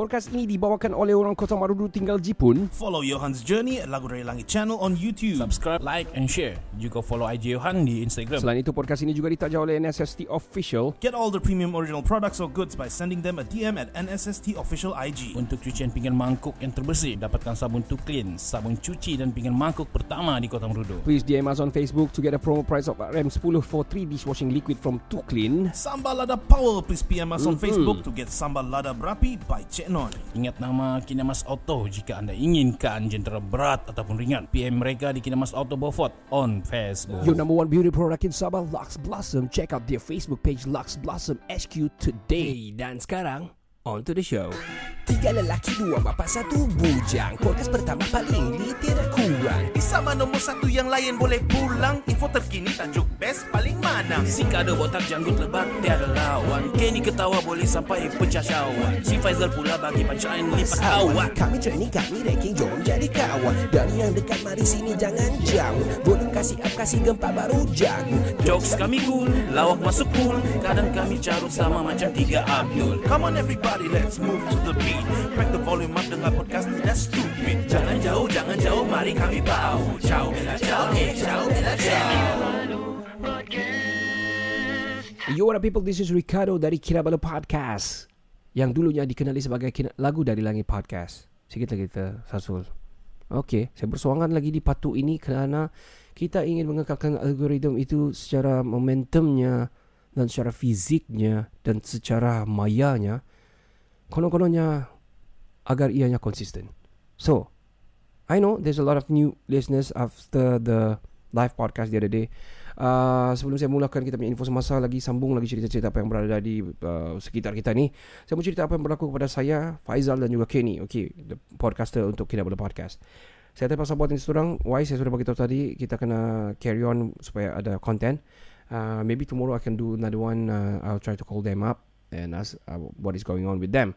Podcast ini dibawakan oleh orang Kota Marudu tinggal Jipun. Follow Johan's Journey at Lagu Dari Langit channel on YouTube. Subscribe, like and share. Juga follow IG Johan di Instagram. Selain itu, podcast ini juga ditaja oleh NSST Official. Get all the premium original products or goods by sending them a DM at NSST Official IG. Untuk cucian pinggan mangkuk yang terbersih, dapatkan sabun to clean, sabun cuci dan pinggan mangkuk pertama di Kota Marudu. Please DM us on Facebook to get a promo price of RM10 for 3 dishwashing liquid from to clean. Sambal Lada Power, please PM us mm-hmm. on Facebook to get Sambal Lada Berapi by Chen. Teknon. Ingat nama Kinemas Auto jika anda ingin inginkan jentera berat ataupun ringan. PM mereka di Kinemas Auto Beaufort on Facebook. Your number one beauty product in Sabah, Lux Blossom. Check out their Facebook page Lux Blossom HQ today. Hey, dan sekarang, on to the show. Tiga lelaki, dua bapa, satu bujang. Kolkas pertama paling ini tidak kurang. Di sama nombor satu yang lain boleh pulang. Info terkini tajuk best paling mana. Si kado botak janggut lebat tiada lawan. Kenny ketawa boleh sampai pecah syawan. Si Faizal pula bagi pancaan lipat kawan. Kami cerni kami ranking jom jadi kawan. Dan yang dekat mari sini jangan jauh. Boleh kasih up kasih gempa baru jago. Jokes kami cool, lawak masuk cool. Kadang kami carut sama macam tiga Abdul. Come on everybody mari let's move to the beat Crack the volume up dengan podcast tidak stupid Jangan jauh, jangan jauh, mari kami bau Ciao, bella, ciao, eh, ciao, bella, ciao Yo, what up people, this is Ricardo dari Kinabalu Podcast Yang dulunya dikenali sebagai lagu dari Langit Podcast Sikit lagi kita sasul Okay, saya bersuangan lagi di patu ini kerana kita ingin mengekalkan algoritma itu secara momentumnya dan secara fiziknya dan secara mayanya konon kononya agar ianya konsisten. So, I know there's a lot of new listeners after the live podcast the other day. Uh, sebelum saya mulakan kita punya info semasa lagi sambung lagi cerita-cerita apa yang berada di uh, sekitar kita ni. Saya mau cerita apa yang berlaku kepada saya, Faizal dan juga Kenny. Okay, the podcaster untuk kita boleh podcast. Saya terpaksa buat ini seorang. Why saya sudah beritahu tadi kita kena carry on supaya ada content. Uh, maybe tomorrow I can do another one. Uh, I'll try to call them up and as uh, what is going on with them.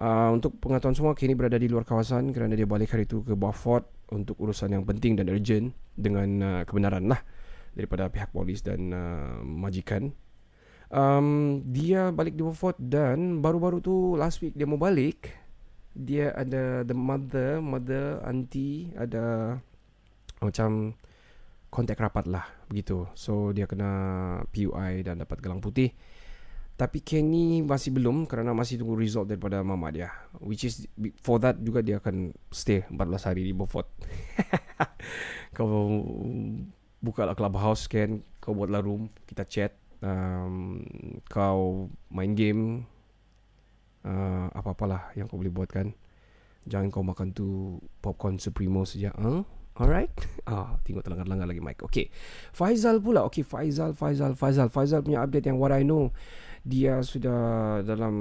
Uh, untuk pengetahuan semua, kini berada di luar kawasan kerana dia balik hari itu ke Bufford untuk urusan yang penting dan urgent dengan uh, kebenaran lah daripada pihak polis dan uh, majikan. Um, dia balik di Bufford dan baru-baru tu last week dia mau balik. Dia ada the mother, mother, auntie ada macam kontak rapat lah begitu. So dia kena PUI dan dapat gelang putih. Tapi Kenny masih belum kerana masih tunggu result daripada mama dia. Which is for that juga dia akan stay 14 hari di Beaufort. kau buka lah clubhouse kan, kau buat lah room, kita chat. Um, kau main game uh, apa-apalah yang kau boleh buat kan. Jangan kau makan tu popcorn supremo saja. Huh? Alright. Ah, tengok terlanggar-langgar lagi Mike. Okay. Faizal pula. Okay, Faizal, Faizal, Faizal. Faizal punya update yang what I know dia sudah dalam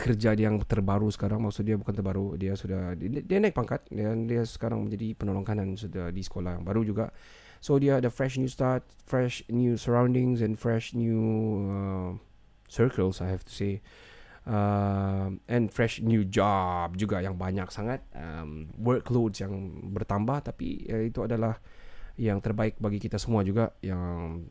kerja dia yang terbaru sekarang maksud dia bukan terbaru dia sudah dia naik pangkat dan dia sekarang menjadi penolong kanan sudah di sekolah yang baru juga so dia ada fresh new start fresh new surroundings and fresh new uh, circles i have to say uh, and fresh new job juga yang banyak sangat um, workload yang bertambah tapi uh, itu adalah yang terbaik bagi kita semua juga yang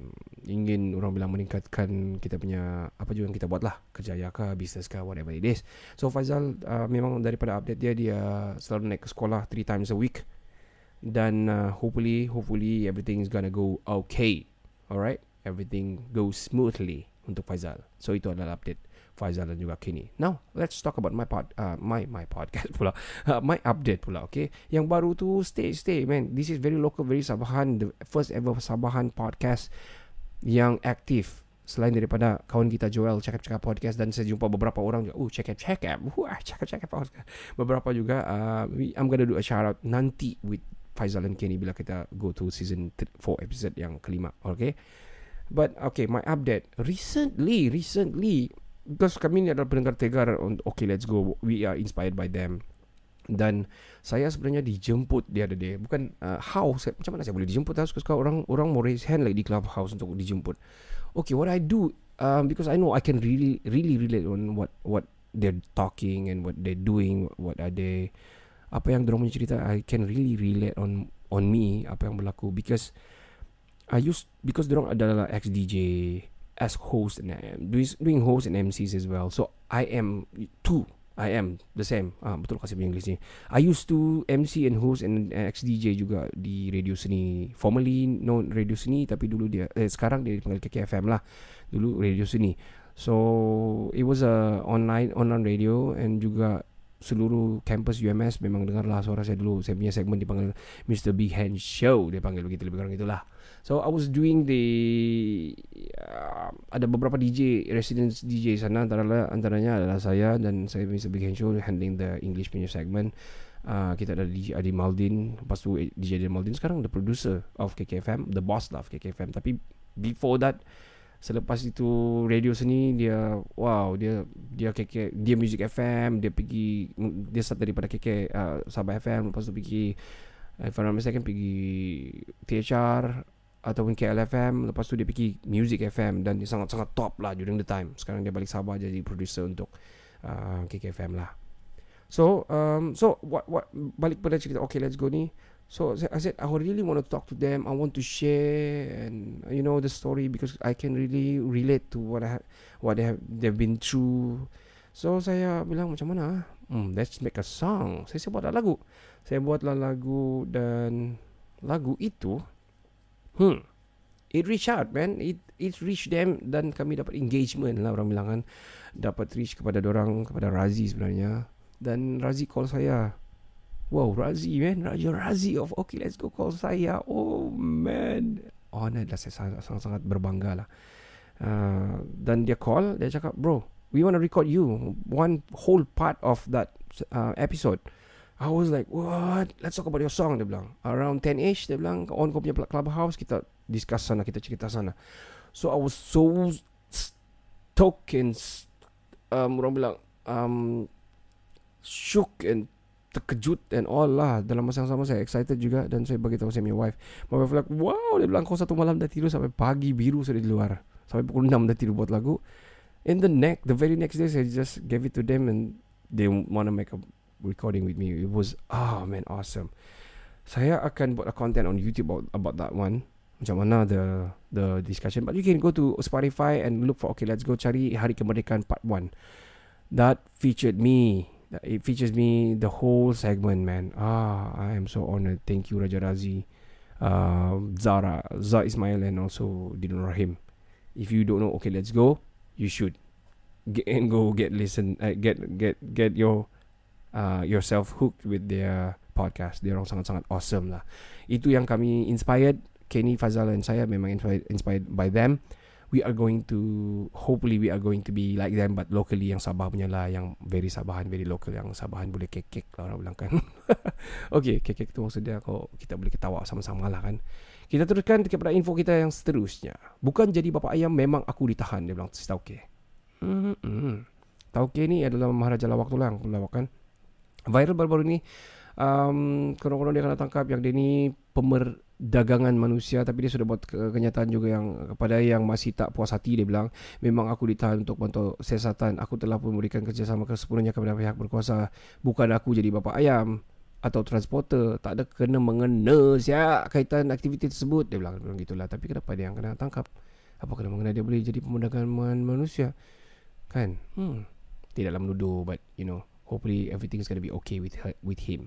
ingin orang bilang meningkatkan kita punya apa juga yang kita buat lah kerjaya ke bisnes ke whatever it is so Faizal uh, memang daripada update dia dia selalu naik ke sekolah 3 times a week dan uh, hopefully hopefully everything is gonna go okay alright everything goes smoothly untuk Faizal so itu adalah update Faizal dan juga kini. Now, let's talk about my pod, uh, my my podcast pula. Uh, my update pula, okay? Yang baru tu, stay, stay, man. This is very local, very Sabahan. The first ever Sabahan podcast yang aktif. Selain daripada kawan kita Joel cakap-cakap podcast dan saya jumpa beberapa orang juga. Oh, cakap-cakap. Wah, cakap-cakap podcast. Beberapa juga, uh, I'm gonna do a shout-out nanti with Faizal dan Kenny bila kita go to season 4 episode yang kelima, okay? But, okay, my update. Recently, recently, because kami ni adalah pendengar tegar okay let's go we are inspired by them dan saya sebenarnya dijemput dia ada dia bukan uh, how saya, macam mana saya boleh dijemput tahu sekarang orang orang mau raise hand like di clubhouse untuk dijemput okay what I do um, because I know I can really really relate on what what they're talking and what they're doing what are they apa yang dorong punya cerita I can really relate on on me apa yang berlaku because I used because dorong adalah ex DJ as host and I am doing host and MCs as well. So I am too. I am the same. Ah, betul kasih bahasa Inggeris ni. I used to MC and host and ex DJ juga di radio seni. Formerly known radio seni tapi dulu dia eh, sekarang dia dipanggil KKFM lah. Dulu radio seni. So it was a online online radio and juga seluruh campus UMS memang dengar lah suara saya dulu. Saya punya segmen dipanggil Mr. Big Hand Show dia panggil begitu lebih kurang itulah. So I was doing the uh, ada beberapa DJ residence DJ sana antara antaranya adalah saya dan saya Mr. Big Hensho handling the English punya segment. Uh, kita ada DJ Adi Maldin Lepas tu eh, DJ Adi Maldin sekarang The producer of KKFM The boss lah of KKFM Tapi before that Selepas itu radio sini dia wow dia dia KK dia music FM dia pergi dia start daripada KK uh, Sabah FM lepas tu pergi If I'm not mistaken Pergi THR Ataupun KLFM Lepas tu dia pergi Music FM Dan dia sangat-sangat top lah During the time Sekarang dia balik Sabah Jadi producer untuk uh, KKFM lah So um, So what, what Balik pada cerita Okay let's go ni So I said I really want to talk to them I want to share And you know the story Because I can really Relate to what I, ha-, What they have They've been through So saya bilang macam mana ah? hmm, Let's make a song Saya, saya lah lagu Saya buatlah lagu dan Lagu itu Hmm It reach out man It it reach them Dan kami dapat engagement lah orang bilang kan Dapat reach kepada orang Kepada Razi sebenarnya Dan Razi call saya Wow Razi man Raja Razi of Okay let's go call saya Oh man oh Honored lah saya sangat-sangat berbangga lah uh, Dan dia call Dia cakap bro we want to record you one whole part of that uh, episode. I was like, what? Let's talk about your song. Dia bilang. Around 10-ish, dia bilang. On kau punya clubhouse, kita discuss sana, kita cerita sana. So, I was so stoked and um, orang bilang, um, shook and terkejut and all lah. Dalam masa yang sama, saya excited juga. Dan saya bagi tahu saya punya wife. My wife like, wow. Dia bilang, kau satu malam dah tidur sampai pagi biru saya di luar. Sampai pukul 6 dah tidur buat lagu. In the next, the very next day, I just gave it to them, and they want to make a recording with me. It was ah oh, man awesome. Saya akan buat a content on YouTube about, about that one. Macam mana the the discussion. But you can go to Spotify and look for okay let's go cari Hari Kemerdekaan Part 1. That featured me. It features me the whole segment man. Ah I am so honored. Thank you Raja Razi. Uh, Zara, Zara Ismail and also Dino Rahim. If you don't know okay let's go you should get and go get listen uh, get get get your uh, yourself hooked with their podcast. Dia orang sangat-sangat awesome lah. Itu yang kami inspired. Kenny Fazal and saya memang inspired, inspired by them. We are going to hopefully we are going to be like them but locally yang Sabah punya lah yang very Sabahan very local yang Sabahan boleh kekek lah orang bilang kan. okay kekek tu maksudnya kalau kita boleh ketawa sama-sama lah kan. Kita teruskan kepada info kita yang seterusnya. Bukan jadi bapa ayam memang aku ditahan dia bilang cerita ke? Hmm. ke ni adalah Maharaja Lawak tu lah yang melawakan. Viral baru-baru ni um, konon dia kena tangkap Yang dia ni Pemerdagangan manusia Tapi dia sudah buat Kenyataan juga yang Kepada yang masih tak puas hati Dia bilang Memang aku ditahan Untuk bantu sesatan. Aku telah pun memberikan Kerjasama kesepuluhnya Kepada pihak berkuasa Bukan aku jadi bapa ayam atau transporter tak ada kena mengena siap kaitan aktiviti tersebut dia bilang bilang gitulah tapi kenapa dia yang kena tangkap apa kena mengena dia boleh jadi pemudahan manusia kan hmm tidaklah menuduh but you know hopefully everything is going to be okay with her, with him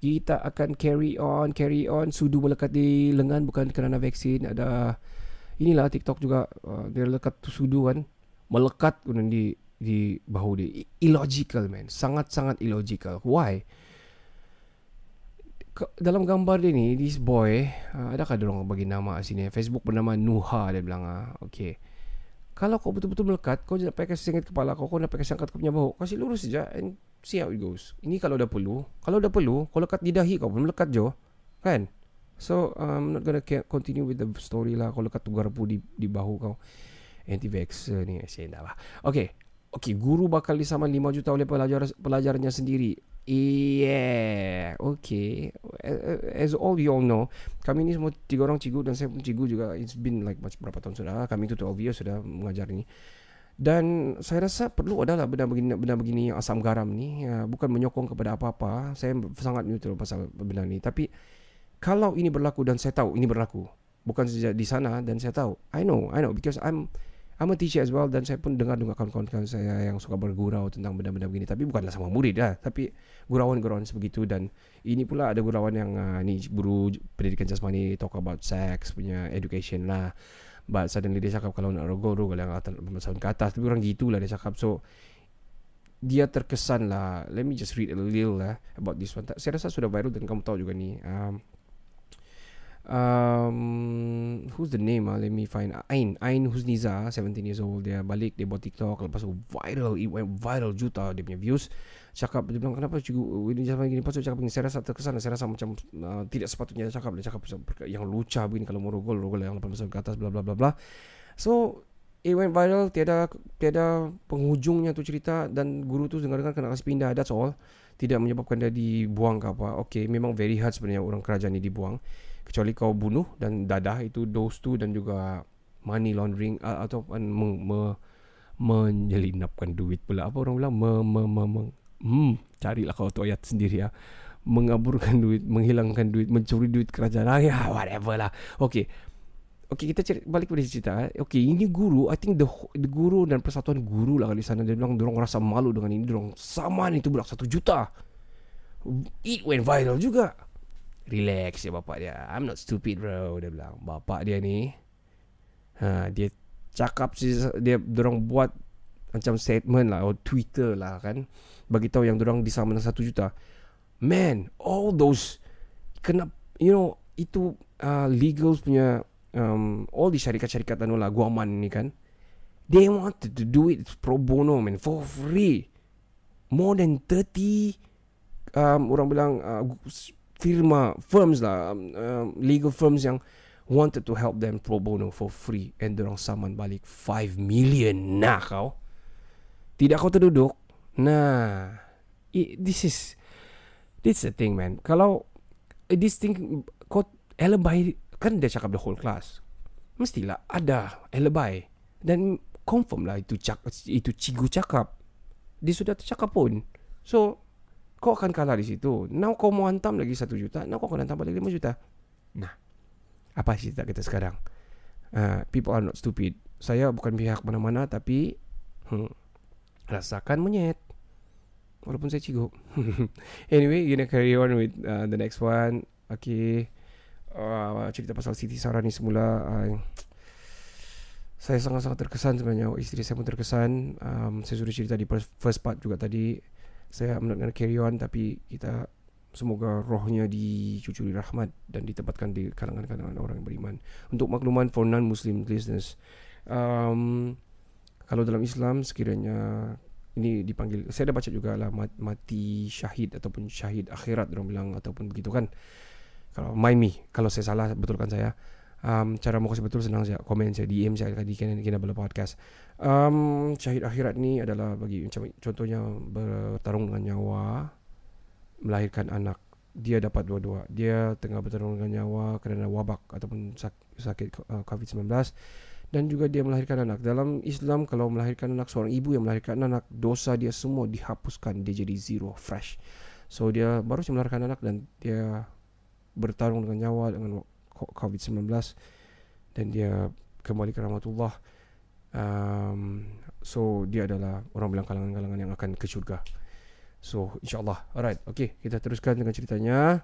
kita akan carry on carry on sudu melekat di lengan bukan kerana vaksin ada inilah TikTok juga uh, dia lekat tu sudu kan melekat guna di di bahu dia illogical man sangat-sangat illogical why dalam gambar dia ni this boy uh, adakah dia orang bagi nama sini Facebook bernama Nuha dia bilang ah okey kalau kau betul-betul melekat kau jangan pakai sengit kepala kau kau nak pakai sangkat kau punya bahu kasi lurus saja and see how it goes ini kalau dah perlu kalau dah perlu kau lekat di dahi kau pun melekat jo kan so i'm not gonna continue with the story lah kau lekat tugar pun di, di bahu kau anti vaxxer ni eh, saya dah lah Okay, Okey, guru bakal disaman 5 juta oleh pelajar pelajarnya sendiri. Yeah, okay. As all you all know, kami ni semua tiga orang cikgu dan saya pun cikgu juga. It's been like macam berapa tahun sudah. Kami tu 12 years sudah mengajar ini. Dan saya rasa perlu adalah benda begini, benda begini yang asam garam ni. Ya, bukan menyokong kepada apa-apa. Saya sangat neutral pasal benda ni. Tapi kalau ini berlaku dan saya tahu ini berlaku. Bukan sejak di sana dan saya tahu. I know, I know. Because I'm... I'm a teacher as well dan saya pun dengar dengan kawan-kawan saya yang suka bergurau tentang benda-benda begini tapi bukanlah sama murid lah tapi gurauan-gurauan sebegitu dan ini pula ada gurauan yang uh, ah, ni guru pendidikan jasmani talk about sex punya education lah but suddenly dia cakap kalau nak rogol-rogol kalau yang tahun ke atas tapi orang gitulah dia cakap so dia terkesan lah let me just read a little lah about this one saya rasa sudah viral dan kamu tahu juga ni um, um, Who's the name ah? Let me find Ain Ain Huzniza 17 years old Dia balik Dia buat TikTok Lepas tu viral It went viral juta Dia punya views Cakap Dia bilang kenapa cikgu Ini cakap begini pasal cakap begini Saya rasa terkesan lah. Saya rasa macam uh, Tidak sepatutnya cakap Dia cakap yang lucah begini Kalau mau rogol Rogol lah. yang 8% ke atas bla bla bla bla. So It went viral Tiada Tiada penghujungnya tu cerita Dan guru tu dengar-dengar Kena kasih pindah That's all Tidak menyebabkan dia dibuang ke apa Okay Memang very hard sebenarnya Orang kerajaan ini dibuang kecuali kau bunuh dan dadah itu dos tu dan juga money laundering uh, ataupun me, me, menyelinapkan duit pula apa orang bilang me, me, me, me, hmm, carilah kau tu ayat sendiri ya mengaburkan duit menghilangkan duit mencuri duit kerajaan ah, ya whatever lah okay Okay, kita cerit, balik pada cerita. Eh. Okay, ini guru. I think the, the guru dan persatuan guru lah di sana. Dia bilang, dorong rasa malu dengan ini. Dorong saman itu budak satu juta. It went viral juga. Relax je ya, bapak dia I'm not stupid bro Dia bilang Bapak dia ni ha, Dia cakap Dia dorang buat Macam statement lah Or Twitter lah kan bagi tahu yang dorang disaman dengan satu juta Man All those Kenapa You know Itu uh, Legal punya um, All di syarikat-syarikat lah. Guaman ni kan They wanted to do it pro bono man for free. More than 30 um, orang bilang uh, firma firms lah um, um, legal firms yang wanted to help them pro bono for free and dorong saman balik 5 million nah kau tidak kau terduduk nah it, this is this is the thing man kalau eh, this thing kau alibi kan dia cakap the whole class mestilah ada alibi dan confirm lah itu cak itu cikgu cakap dia sudah tercakap pun so kau akan kalah di situ. Now kau mau hantam lagi 1 juta, now kau akan hantam lagi 5 juta. Nah, apa cerita kita sekarang? Uh, people are not stupid. Saya bukan pihak mana-mana tapi hmm, rasakan menyet. Walaupun saya cikgu. anyway, gonna carry on with uh, the next one. Okay. Uh, cerita pasal Siti Sarah ni semula. Uh, saya sangat-sangat terkesan sebenarnya. Isteri saya pun terkesan. Um, saya sudah cerita di first part juga tadi saya I'm not carry on tapi kita semoga rohnya dicucuri rahmat dan ditempatkan di kalangan-kalangan orang yang beriman untuk makluman for non muslim listeners um, kalau dalam Islam sekiranya ini dipanggil saya dah baca juga lah mati syahid ataupun syahid akhirat orang bilang ataupun begitu kan kalau mind kalau saya salah betulkan saya um, cara muka saya betul senang saja komen saya DM saya tadi kena kena bela podcast um, syahid akhirat ni adalah bagi macam contohnya bertarung dengan nyawa melahirkan anak dia dapat dua-dua dia tengah bertarung dengan nyawa kerana wabak ataupun sakit uh, covid-19 dan juga dia melahirkan anak dalam Islam kalau melahirkan anak seorang ibu yang melahirkan anak dosa dia semua dihapuskan dia jadi zero fresh so dia baru saja melahirkan anak dan dia bertarung dengan nyawa dengan COVID-19 dan dia kembali ke rahmatullah. Um, so dia adalah orang bilang kalangan-kalangan yang akan ke syurga. So insyaAllah. Alright. Okay. Kita teruskan dengan ceritanya.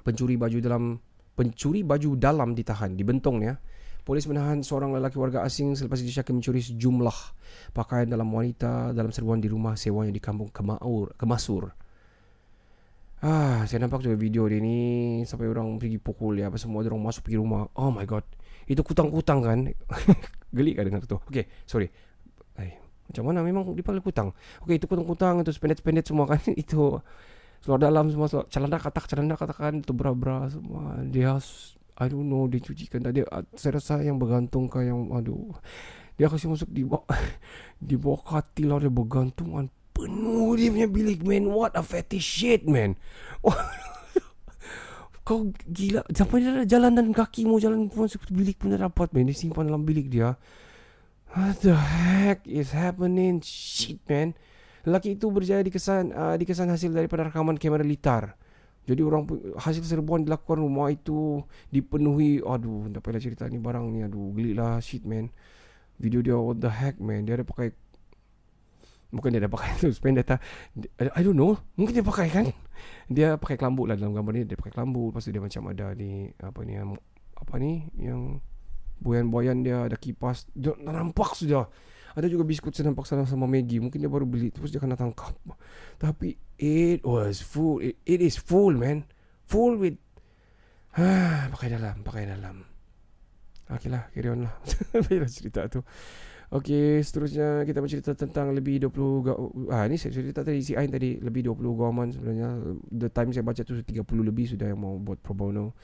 Pencuri baju dalam pencuri baju dalam ditahan di bentong ya. Polis menahan seorang lelaki warga asing selepas disyaki mencuri sejumlah pakaian dalam wanita dalam seruan di rumah sewanya di kampung Kemaur, Kemasur. Ah, saya nampak juga video dia ni sampai orang pergi pukul ya apa semua orang masuk pergi rumah. Oh my god. Itu kutang-kutang kan? Geli kan dengan tu. Okey, sorry. Ay, macam mana memang dipanggil kutang. Okey, itu kutang-kutang itu pendek-pendek semua kan itu. Seluar dalam semua seluar, celana katak celana katakan itu bra-bra semua. Dia I don't know dia kan tadi ah, saya rasa yang bergantung kan yang aduh. Dia kasih masuk di bawah di bawah katil lah dia bergantungan penuh dia punya bilik man what a fetish shit man kau gila sampai dia jalan dan kaki mau jalan pun bilik pun dah dapat man dia simpan dalam bilik dia what the heck is happening shit man lelaki itu berjaya dikesan uh, dikesan hasil daripada rakaman kamera litar jadi orang hasil serbuan dilakukan rumah itu dipenuhi aduh tak payah cerita ni barang ni aduh gelik shit man video dia what the heck man dia ada pakai Mungkin dia dah pakai suspen Spend tak. I don't know Mungkin dia pakai kan Dia pakai kelambut lah Dalam gambar ni Dia pakai kelambut Lepas tu dia macam ada ni Apa ni Apa ni Yang Boyan-boyan dia Ada kipas Dia nampak sudah Ada juga biskut senampak nampak sama, sama Maggie Mungkin dia baru beli Terus dia kena tangkap Tapi It was full It, it is full man Full with ha, Pakai dalam Pakai dalam Okay lah Carry on lah Bila cerita tu Okey, seterusnya kita bercerita tentang lebih 20 ga- ah ni saya cerita tadi si Ain tadi lebih 20 government sebenarnya the time saya baca tu 30 lebih sudah yang mau buat pro bono.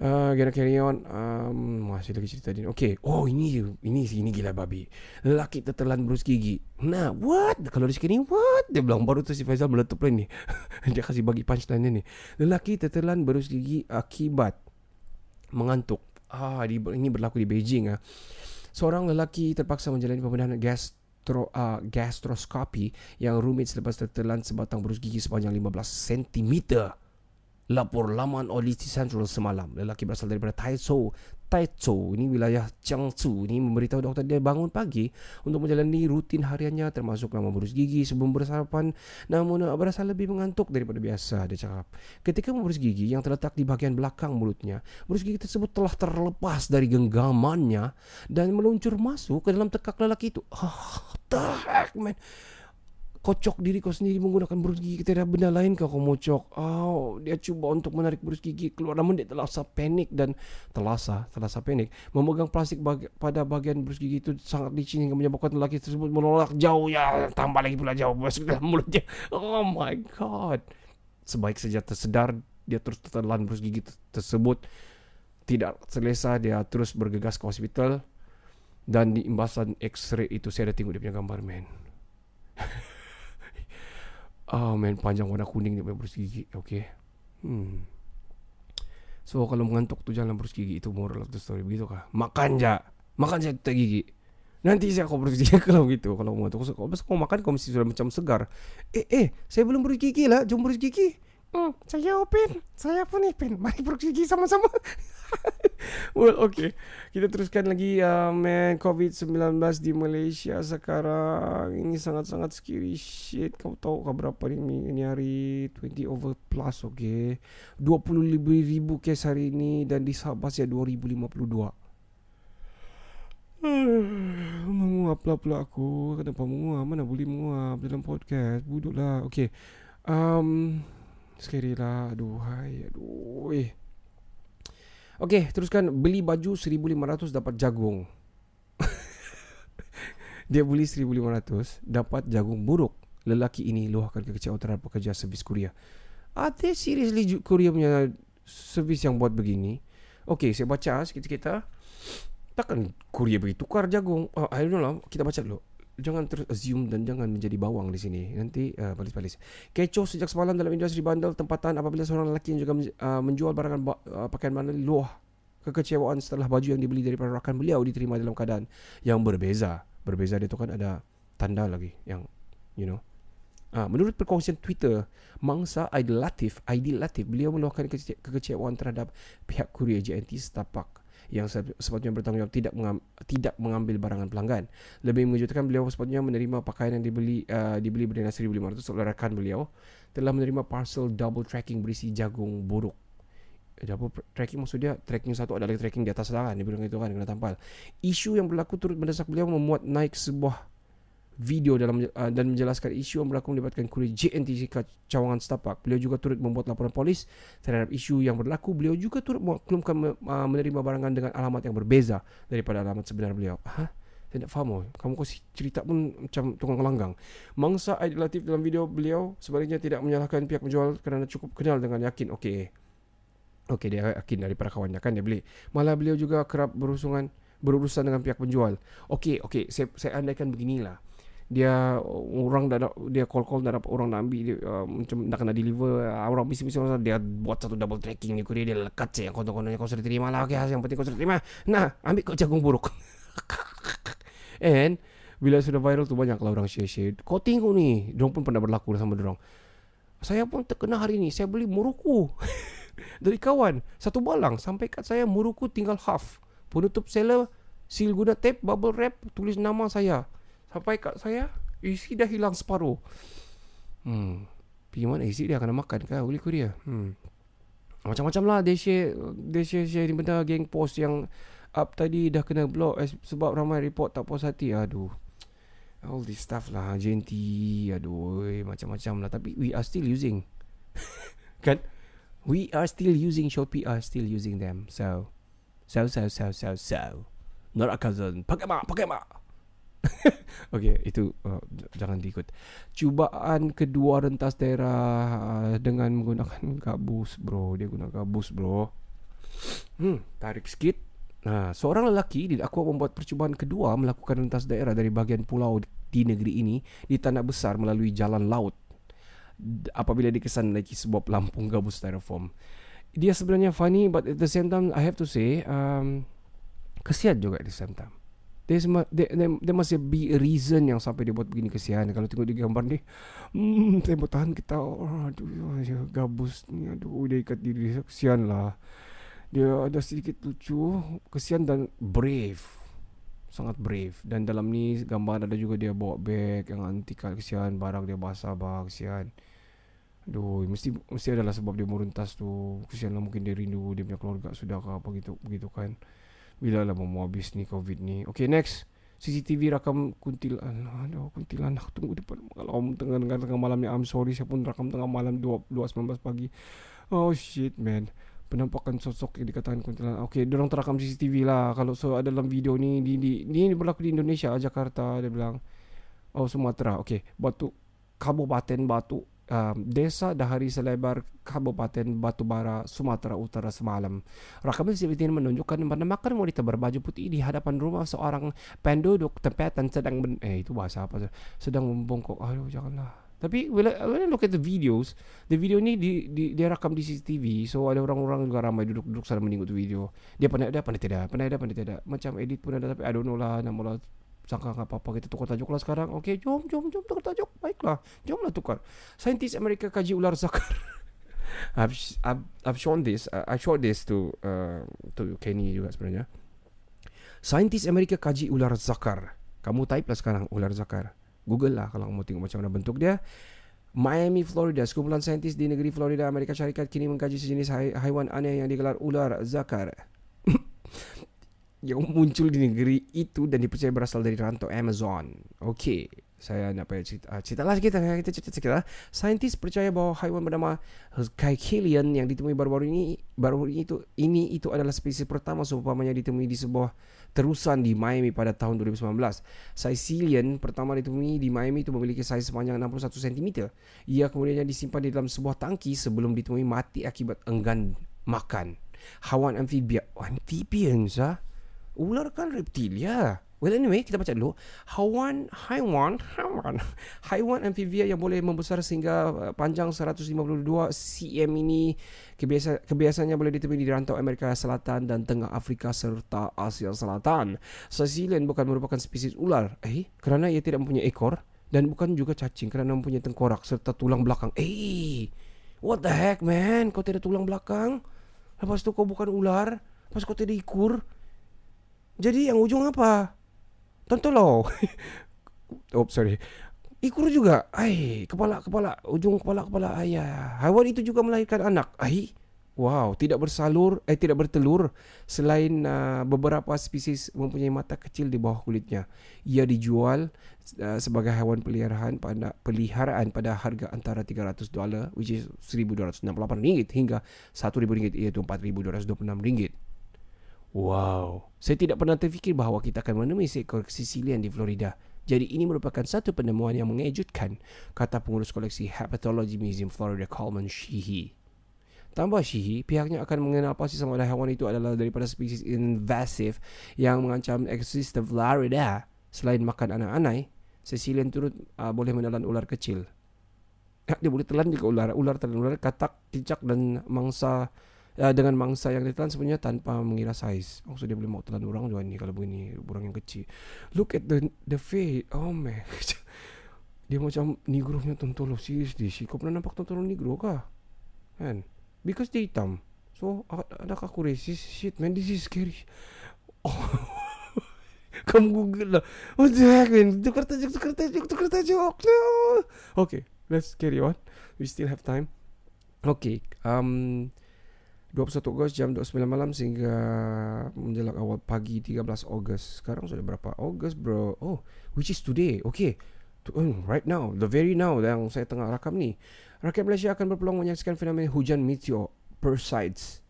Uh, gonna carry on um, Masih lagi cerita ni Okey, Oh ini Ini sini ini gila babi Lelaki tertelan berus gigi Nah what Kalau dia sekarang What Dia bilang baru tu si Faizal meletup lain ni Dia kasih bagi punch punchline ni Lelaki tertelan berus gigi Akibat Mengantuk Ah, di, Ini berlaku di Beijing ah seorang lelaki terpaksa menjalani pembedahan gastro, uh, gastroskopi yang rumit selepas tertelan sebatang berus gigi sepanjang 15 cm. Lapor laman Olisi Central semalam. Lelaki berasal daripada Taizhou, Tai ini wilayah Changzhou ini memberitahu doktor dia bangun pagi untuk menjalani rutin hariannya termasuk memburus gigi sebelum bersarapan namun dia eh, berasa lebih mengantuk daripada biasa dia cakap ketika memburus gigi yang terletak di bahagian belakang mulutnya burus gigi tersebut telah terlepas dari genggamannya dan meluncur masuk ke dalam tekak lelaki itu ah oh, the heck man kocok diri kau sendiri menggunakan burus gigi kita ada benda lain kau kau mocok oh dia cuba untuk menarik burus gigi keluar namun dia terasa panik dan terasa terasa panik memegang plastik baga- pada bagian burus gigi itu sangat licin hingga menyebabkan lelaki tersebut menolak jauh ya tambah lagi pula jauh masuk dalam mulutnya oh my god sebaik saja tersedar dia terus tertelan burus gigi tersebut tidak selesa dia terus bergegas ke hospital dan di imbasan x-ray itu saya ada tengok dia punya gambar men Oh ah, man panjang warna kuning ni berus gigi Okay Hmm So kalau mengantuk tu jangan berus gigi Itu moral of the story Begitu kah Makan je Makan je tak gigi Nanti saya kau berus gigi Kalau begitu Kalau mengantuk Kalau kau, kau makan kau mesti sudah macam segar Eh eh Saya belum berus gigi lah Jom berus gigi Hmm, saya open, saya pun Ipin. Mari berus gigi sama-sama. well, okay. Kita teruskan lagi uh, man COVID-19 di Malaysia sekarang ini sangat-sangat scary shit. Kau tahu ke berapa ni ini hari 20 over plus okay. 20 ribu kes hari ini dan di Sabah ya 2052. Hmm, menguap pula pula aku. Kenapa menguap? Mana boleh menguap dalam podcast? Buduklah. Okay. Um, scary lah. Aduh, hai. Aduh, eh. Okey, teruskan beli baju 1500 dapat jagung. Dia beli 1500 dapat jagung buruk. Lelaki ini luahkan kekecewaan terhadap pekerja servis kuria. Are they seriously kuria punya servis yang buat begini? Okey, saya baca ah sikit-sikit. Ah. Takkan kuria pergi tukar jagung? Uh, I don't know lah. Kita baca dulu jangan terus assume dan jangan menjadi bawang di sini. Nanti uh, balis-balis. Kecoh sejak semalam dalam industri bandel tempatan apabila seorang lelaki yang juga ah, menjual barang uh, ah, pakaian mana luah kekecewaan setelah baju yang dibeli daripada rakan beliau diterima dalam keadaan yang berbeza. Berbeza dia tu kan ada tanda lagi yang you know. Uh, menurut perkongsian Twitter, mangsa Aidil Latif, Aidil Latif, beliau meluahkan kekecewaan terhadap pihak kurier JNT setapak yang sepatutnya bertanggungjawab tidak tidak mengambil barangan pelanggan. Lebih mengejutkan beliau sepatutnya menerima pakaian yang dibeli uh, dibeli berdenas 1500 oleh rakan beliau telah menerima parcel double tracking berisi jagung buruk. Double tracking maksudnya tracking satu adalah tracking di atas lah kan, dia bilang itu kan kena tampal. Isu yang berlaku turut mendesak beliau memuat naik sebuah video dalam uh, dan menjelaskan isu yang berlaku melibatkan kurir JNTC Cawangan Setapak. Beliau juga turut membuat laporan polis terhadap isu yang berlaku. Beliau juga turut mengklumkan uh, menerima barangan dengan alamat yang berbeza daripada alamat sebenar beliau. Hah, Saya tak faham. Oh. Kamu kasi cerita pun macam tukang kelanggang. Mangsa Aid Latif dalam video beliau sebenarnya tidak menyalahkan pihak penjual kerana cukup kenal dengan yakin. Okey. Okey dia yakin daripada kawannya kan dia beli. Malah beliau juga kerap berhubungan berurusan dengan pihak penjual. Okey, okey, saya, saya andaikan beginilah dia orang dah dia call call dah dapat orang nak ambil dia uh, macam nak kena deliver uh, orang bisi-bisi dia buat satu double tracking ni kurir dia lekat je yang konon-kononnya kau sudah terima lah okey ah, yang penting kau sudah terima nah ambil kau jagung buruk and bila sudah viral tu banyak lah orang share-share kau tengok ni dia pun pernah berlaku sama dia orang saya pun terkena hari ni saya beli muruku dari kawan satu balang sampai kat saya muruku tinggal half penutup seller seal guna tape bubble wrap tulis nama saya Sampai kat saya Isi dah hilang separuh Hmm Pergi mana isi dia Kena makan kan Uli Korea Hmm Macam-macam lah Dia share Dia share, share ni benda Gang post yang Up tadi dah kena block eh, Sebab ramai report Tak puas hati Aduh All this stuff lah JNT Aduh Macam-macam lah Tapi we are still using Kan We are still using Shopee are still using them So So so so so so Nora cousin Pakai mak Pakai mak Okey, itu uh, jangan diikut. Cubaan kedua rentas daerah uh, dengan menggunakan gabus, bro. Dia guna gabus, bro. Hmm, tarik sikit. Nah, seorang lelaki didakwa membuat percubaan kedua melakukan rentas daerah dari bahagian pulau di negeri ini di tanah besar melalui jalan laut. apabila dikesan lagi sebuah pelampung gabus styrofoam. Dia sebenarnya funny but at the same time I have to say um, kesian juga at the same time there's ma- there, there, there must be a reason yang sampai dia buat begini kesian kalau tengok di gambar ni hmm saya bertahan kita oh, aduh dia gabus ni aduh dia ikat diri kesian lah dia ada sedikit lucu kesian dan brave sangat brave dan dalam ni gambar ada juga dia bawa beg yang antikal kesian barang dia basah bah kesian Aduh, mesti mesti adalah sebab dia meruntas tu. kesian lah mungkin dia rindu dia punya keluarga sudah ke apa gitu, begitu kan. Bila lah mau habis ni COVID ni. Okay, next. CCTV rakam kuntilanak. Aduh, kuntilanak. Tunggu depan. Kalau om tengah dengar tengah malam ni, I'm sorry. Saya pun rakam tengah malam 2.19 pagi. Oh, shit, man. Penampakan sosok yang dikatakan kuntilanak. Okay, dorong terakam CCTV lah. Kalau so ada dalam video ni, di, di, ni berlaku di Indonesia, Jakarta. Dia bilang, oh, Sumatera. Okay, batu. Kabupaten batu um, Desa Dahari Selebar Kabupaten Batubara, Sumatera Utara semalam. Rakaman CCTV ini menunjukkan makan wanita berbaju putih di hadapan rumah seorang penduduk tempatan sedang ben- eh itu bahasa apa sedang membongkok. Aduh janganlah. Tapi bila bila look at the videos, the video ni di, di, dia rakam di CCTV. So ada orang-orang juga ramai duduk-duduk sedang menengok tu video. Dia pernah ada, pernah tidak? Pernah ada, pernah tidak? Macam edit pun ada tapi I don't know lah nama lah sangka nggak apa-apa kita tukar tajuk lah sekarang. Okey, jom, jom, jom tukar tajuk. Baiklah, jomlah tukar. Scientist Amerika kaji ular zakar. I've, I've, I've shown this, uh, I showed this to, uh, to Kenny juga sebenarnya. Scientist Amerika kaji ular zakar. Kamu type lah sekarang ular zakar. Google lah kalau kamu tengok macam mana bentuk dia. Miami, Florida. Sekumpulan saintis di negeri Florida, Amerika Syarikat kini mengkaji sejenis hai- haiwan aneh yang digelar ular zakar. yang muncul di negeri itu dan dipercaya berasal dari rantau Amazon. Okey, saya nak payah cerita. Uh, cerita lah sikit. kita cerita sikit lah. Saintis percaya bahawa haiwan bernama Kykelian yang ditemui baru-baru ini, baru-baru ini itu, ini itu adalah spesies pertama seumpamanya ditemui di sebuah terusan di Miami pada tahun 2019. Saisilian pertama ditemui di Miami itu memiliki saiz sepanjang 61 cm. Ia kemudiannya disimpan di dalam sebuah tangki sebelum ditemui mati akibat enggan makan. Hawan amfibia, amfibians ah. Ha? Ular kan reptilia. Well anyway, kita baca dulu. Hawan, haiwan, haiwan. Haiwan amfibia yang boleh membesar sehingga uh, panjang 152 cm ini kebiasa kebiasaannya boleh ditemui di rantau Amerika Selatan dan Tengah Afrika serta Asia Selatan. Sicilian bukan merupakan spesies ular. Eh, kerana ia tidak mempunyai ekor dan bukan juga cacing kerana mempunyai tengkorak serta tulang belakang. Eh, what the heck man? Kau tidak tulang belakang? Lepas tu kau bukan ular? Lepas kau tidak ikur? Jadi yang ujung apa? Tonton lo. oh, sorry. Ikur juga. Ai, kepala kepala, ujung kepala kepala ayah. Haiwan itu juga melahirkan anak. Ai. Wow, tidak bersalur, eh tidak bertelur selain uh, beberapa spesies mempunyai mata kecil di bawah kulitnya. Ia dijual uh, sebagai haiwan peliharaan pada peliharaan pada harga antara 300 dolar which is 1268 ringgit hingga 1000 ringgit iaitu 4226 ringgit. Wow. Saya tidak pernah terfikir bahawa kita akan menemui seekor Sicilian di Florida. Jadi ini merupakan satu penemuan yang mengejutkan, kata pengurus koleksi Herpetology Museum Florida Coleman Sheehy. Tambah Sheehy, pihaknya akan mengenal pasti sama ada hewan itu adalah daripada spesies invasif yang mengancam eksistensi Florida. Selain makan anak-anak, Sicilian turut uh, boleh menelan ular kecil. Dia boleh telan juga ular, ular telan ular, katak, cicak dan mangsa uh, dengan mangsa yang ditelan sebenarnya tanpa mengira saiz. Maksud dia boleh mau telan orang juga ni kalau begini, orang yang kecil. Look at the the face. Oh man. dia macam negro punya tontol serius dia. Kau pernah nampak tontol negro kah? Kan? Because dia hitam. So, adakah aku racist? Shit, man, this is scary. Oh. Kamu google lah. What the heck, man? Tukar tajuk, tukar tajuk, tukar tajuk. No. Okay, let's carry on. We still have time. Okay. Um, 21 Ogos jam 9 malam sehingga menjelang awal pagi 13 Ogos. Sekarang sudah berapa Ogos, bro? Oh, which is today. Okay. Right now, the very now yang saya tengah rakam ni. Rakyat Malaysia akan berpeluang menyaksikan fenomena hujan meteor Perseids.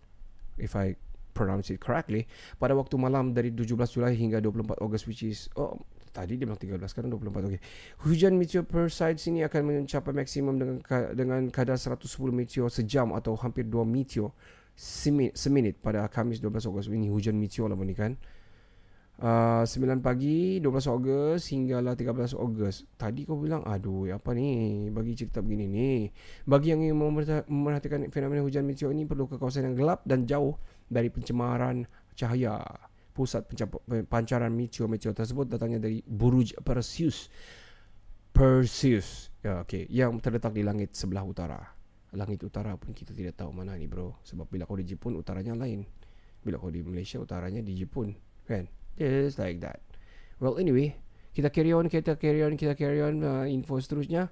If I pronounce it correctly. Pada waktu malam dari 17 Julai hingga 24 Ogos, which is... Oh, tadi dia bilang 13, sekarang 24. Okay. Hujan meteor Perseids ini akan mencapai maksimum dengan, dengan kadar 110 meteor sejam atau hampir 2 meteor Seminit semenit pada Khamis 12 Ogos ini hujan meteor lah pun ni kan uh, 9 pagi 12 Ogos hinggalah 13 Ogos tadi kau bilang aduh apa ni bagi cerita begini ni bagi yang ingin memerhatikan fenomena hujan meteor ini perlu ke kawasan yang gelap dan jauh dari pencemaran cahaya pusat pancaran meteor-meteor tersebut datangnya dari Buruj Perseus Perseus ya, okay. yang terletak di langit sebelah utara Langit utara pun kita tidak tahu mana ni bro Sebab bila kau di Jepun utaranya lain Bila kau di Malaysia utaranya di Jepun Kan Just like that Well anyway Kita carry on Kita carry on Kita carry on uh, Info seterusnya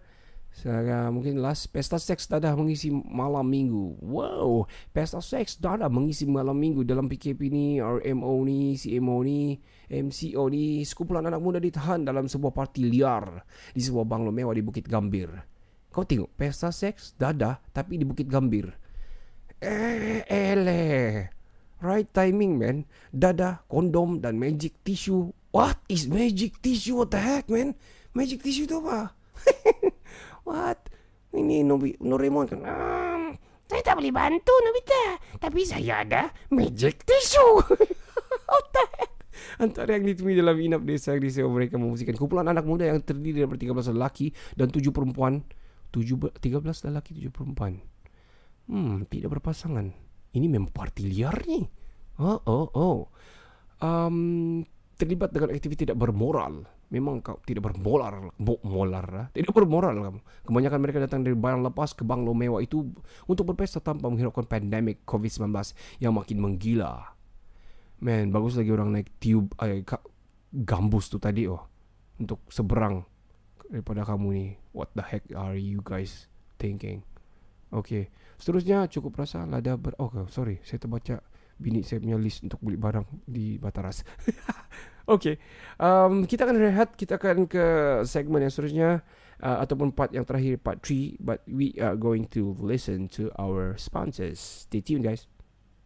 Saya uh, mungkin last Pesta seks dadah mengisi malam minggu Wow Pesta seks dadah mengisi malam minggu Dalam PKP ni RMO ni CMO ni MCO ni Sekumpulan anak muda ditahan Dalam sebuah parti liar Di sebuah banglo mewah di Bukit Gambir kau tengok Pesta seks Dadah Tapi di Bukit Gambir Eh Ele eh, Right timing man Dadah Kondom Dan magic tissue What is magic tissue What the heck man Magic tissue tu apa What Ini Nobi Noremon kan um, Saya tak boleh bantu Nobita Tapi saya ada Magic tissue What the heck Antara yang ditemui dalam inap desa di disewa mereka memusikan kumpulan anak muda yang terdiri daripada 13 lelaki dan 7 perempuan 7, 13 lelaki 7 perempuan Hmm tidak berpasangan Ini memang parti liar ni Oh oh oh um, Terlibat dengan aktiviti tidak bermoral Memang kau tidak bermolar bo, molar, lah. Tidak bermoral lah kamu Kebanyakan mereka datang dari barang lepas ke banglo mewah itu Untuk berpesta tanpa menghiraukan pandemik COVID-19 Yang makin menggila Man, bagus lagi orang naik tube eh, Gambus tu tadi oh Untuk seberang daripada kamu ni What the heck are you guys thinking Okay Seterusnya cukup rasa lada ber Oh okay, sorry saya terbaca Bini saya punya list untuk beli barang di Bataras Okay um, Kita akan rehat Kita akan ke segmen yang seterusnya uh, Ataupun part yang terakhir part 3 But we are going to listen to our sponsors Stay tuned guys